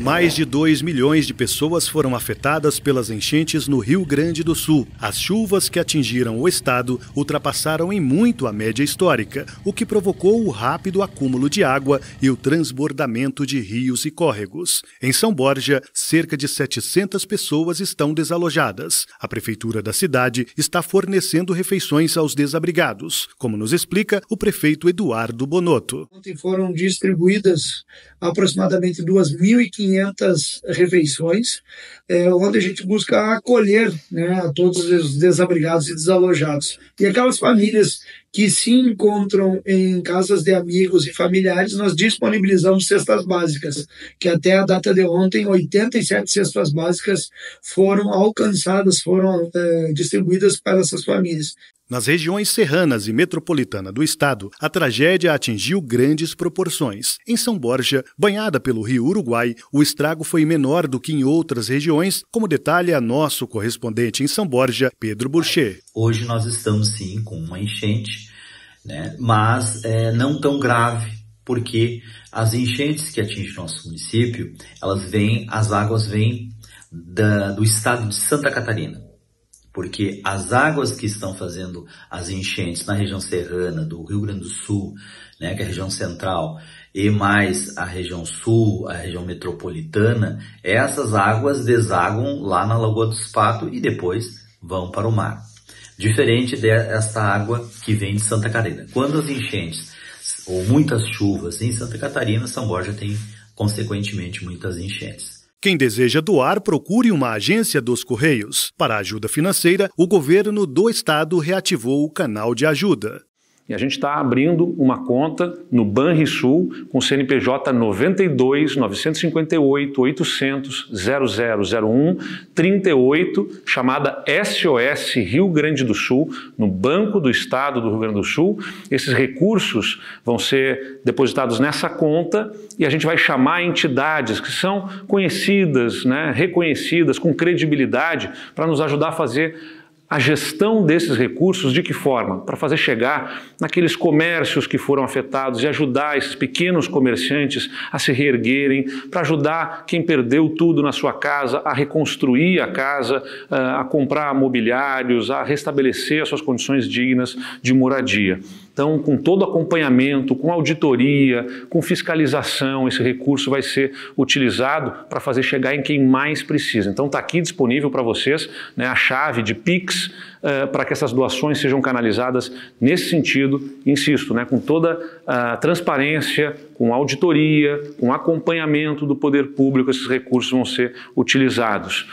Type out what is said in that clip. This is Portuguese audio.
Mais de 2 milhões de pessoas foram afetadas pelas enchentes no Rio Grande do Sul. As chuvas que atingiram o estado ultrapassaram em muito a média histórica, o que provocou o rápido acúmulo de água e o transbordamento de rios e córregos. Em São Borja, cerca de 700 pessoas estão desalojadas. A prefeitura da cidade está fornecendo refeições aos desabrigados, como nos explica o prefeito Eduardo Bonotto. Ontem foram distribuídas aproximadamente 2.500 500 refeições, é, onde a gente busca acolher né, todos os desabrigados e desalojados. E aquelas famílias que se encontram em casas de amigos e familiares, nós disponibilizamos cestas básicas, que até a data de ontem, 87 cestas básicas foram alcançadas, foram é, distribuídas para essas famílias. Nas regiões serranas e metropolitana do estado, a tragédia atingiu grandes proporções. Em São Borja, banhada pelo rio Uruguai, o estrago foi menor do que em outras regiões, como detalha nosso correspondente em São Borja, Pedro Burcher. Hoje nós estamos sim com uma enchente, né? mas é, não tão grave, porque as enchentes que atingem nosso município, elas vêm, as águas vêm da, do estado de Santa Catarina. Porque as águas que estão fazendo as enchentes na região serrana do Rio Grande do Sul, né, que é a região central, e mais a região sul, a região metropolitana, essas águas desaguam lá na Lagoa dos Pato e depois vão para o mar. Diferente dessa água que vem de Santa Catarina. Quando as enchentes ou muitas chuvas em Santa Catarina, São Borja tem, consequentemente, muitas enchentes. Quem deseja doar, procure uma agência dos Correios. Para ajuda financeira, o governo do estado reativou o canal de ajuda. E a gente está abrindo uma conta no Banrisul com CNPJ 92 958 800 0001 38, chamada SOS Rio Grande do Sul, no Banco do Estado do Rio Grande do Sul. Esses recursos vão ser depositados nessa conta e a gente vai chamar entidades que são conhecidas, né, reconhecidas, com credibilidade, para nos ajudar a fazer a gestão desses recursos de que forma? Para fazer chegar naqueles comércios que foram afetados e ajudar esses pequenos comerciantes a se reerguerem, para ajudar quem perdeu tudo na sua casa a reconstruir a casa, eh, a comprar mobiliários, a restabelecer as suas condições dignas de moradia. Então, com todo acompanhamento, com auditoria, com fiscalização, esse recurso vai ser utilizado para fazer chegar em quem mais precisa. Então, está aqui disponível para vocês né, a chave de PIX uh, para que essas doações sejam canalizadas nesse sentido, insisto, né, com toda a transparência, com auditoria, com acompanhamento do poder público, esses recursos vão ser utilizados.